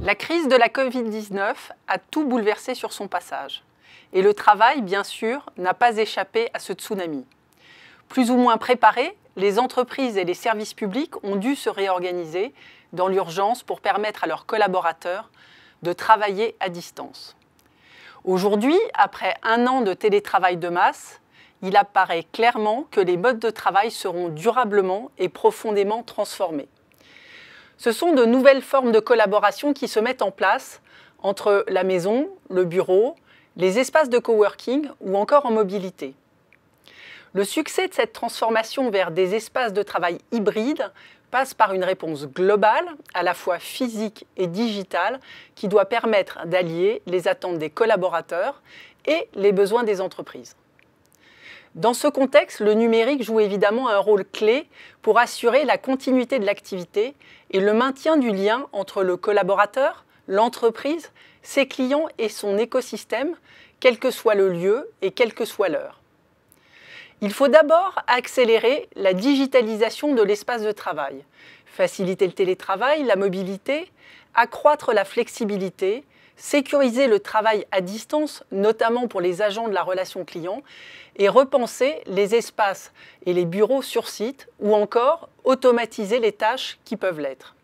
La crise de la Covid-19 a tout bouleversé sur son passage. Et le travail, bien sûr, n'a pas échappé à ce tsunami. Plus ou moins préparés, les entreprises et les services publics ont dû se réorganiser dans l'urgence pour permettre à leurs collaborateurs de travailler à distance. Aujourd'hui, après un an de télétravail de masse, il apparaît clairement que les modes de travail seront durablement et profondément transformés. Ce sont de nouvelles formes de collaboration qui se mettent en place entre la maison, le bureau, les espaces de coworking ou encore en mobilité. Le succès de cette transformation vers des espaces de travail hybrides passe par une réponse globale, à la fois physique et digitale, qui doit permettre d'allier les attentes des collaborateurs et les besoins des entreprises. Dans ce contexte, le numérique joue évidemment un rôle clé pour assurer la continuité de l'activité et le maintien du lien entre le collaborateur, l'entreprise, ses clients et son écosystème, quel que soit le lieu et quelle que soit l'heure. Il faut d'abord accélérer la digitalisation de l'espace de travail, faciliter le télétravail, la mobilité, accroître la flexibilité, sécuriser le travail à distance, notamment pour les agents de la relation client, et repenser les espaces et les bureaux sur site, ou encore automatiser les tâches qui peuvent l'être.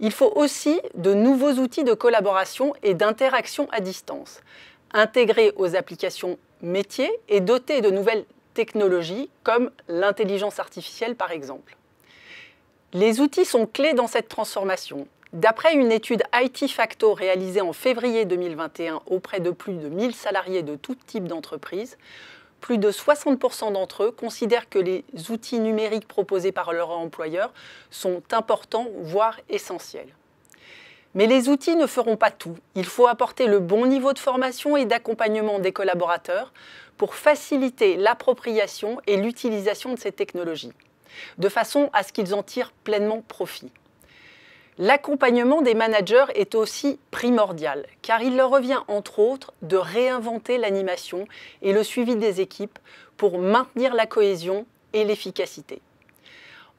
Il faut aussi de nouveaux outils de collaboration et d'interaction à distance, intégrés aux applications métiers et dotés de nouvelles technologies comme l'intelligence artificielle par exemple. Les outils sont clés dans cette transformation. D'après une étude IT Facto réalisée en février 2021 auprès de plus de 1000 salariés de tout type d'entreprise, plus de 60% d'entre eux considèrent que les outils numériques proposés par leur employeur sont importants, voire essentiels. Mais les outils ne feront pas tout. Il faut apporter le bon niveau de formation et d'accompagnement des collaborateurs pour faciliter l'appropriation et l'utilisation de ces technologies, de façon à ce qu'ils en tirent pleinement profit. L'accompagnement des managers est aussi primordial, car il leur revient entre autres de réinventer l'animation et le suivi des équipes pour maintenir la cohésion et l'efficacité.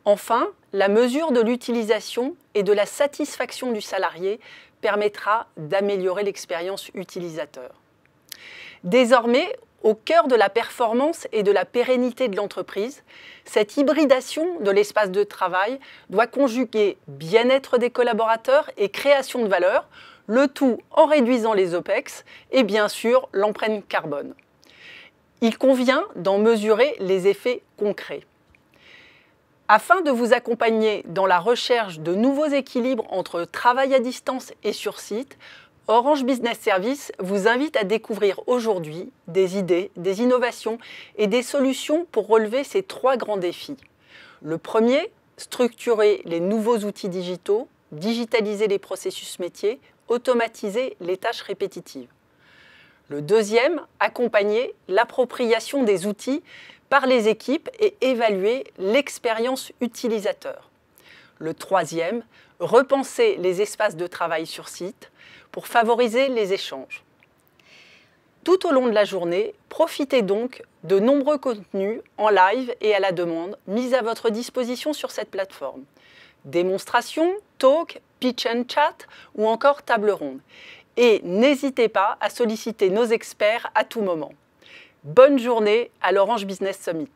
Enfin, la mesure de l'utilisation et de la satisfaction du salarié permettra d'améliorer l'expérience utilisateur. Désormais, au cœur de la performance et de la pérennité de l'entreprise, cette hybridation de l'espace de travail doit conjuguer bien-être des collaborateurs et création de valeur, le tout en réduisant les OPEX et bien sûr l'empreinte carbone. Il convient d'en mesurer les effets concrets. Afin de vous accompagner dans la recherche de nouveaux équilibres entre travail à distance et sur site, Orange Business Service vous invite à découvrir aujourd'hui des idées, des innovations et des solutions pour relever ces trois grands défis. Le premier, structurer les nouveaux outils digitaux, digitaliser les processus métiers, automatiser les tâches répétitives. Le deuxième, accompagner l'appropriation des outils par les équipes et évaluer l'expérience utilisateur. Le troisième, repenser les espaces de travail sur site pour favoriser les échanges. Tout au long de la journée, profitez donc de nombreux contenus en live et à la demande mis à votre disposition sur cette plateforme. Démonstrations, talk, pitch and chat ou encore table ronde. Et n'hésitez pas à solliciter nos experts à tout moment. Bonne journée à l'Orange Business Summit.